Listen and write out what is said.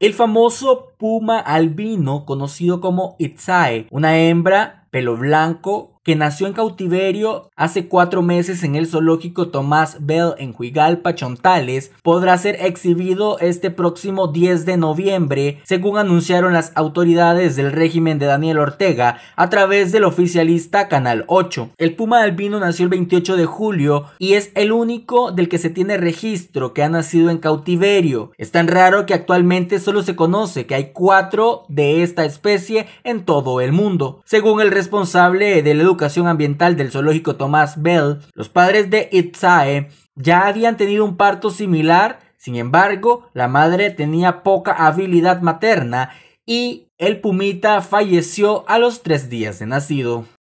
El famoso puma albino, conocido como Itzae, una hembra, pelo blanco, que nació en cautiverio hace cuatro meses en el zoológico Tomás Bell en Huigalpa, Chontales, podrá ser exhibido este próximo 10 de noviembre, según anunciaron las autoridades del régimen de Daniel Ortega a través del oficialista Canal 8. El puma albino nació el 28 de julio y es el único del que se tiene registro que ha nacido en cautiverio. Es tan raro que actualmente solo se conoce que hay cuatro de esta especie en todo el mundo, según el responsable del ambiental del zoológico Tomás Bell, los padres de Itzae ya habían tenido un parto similar, sin embargo, la madre tenía poca habilidad materna y el pumita falleció a los tres días de nacido.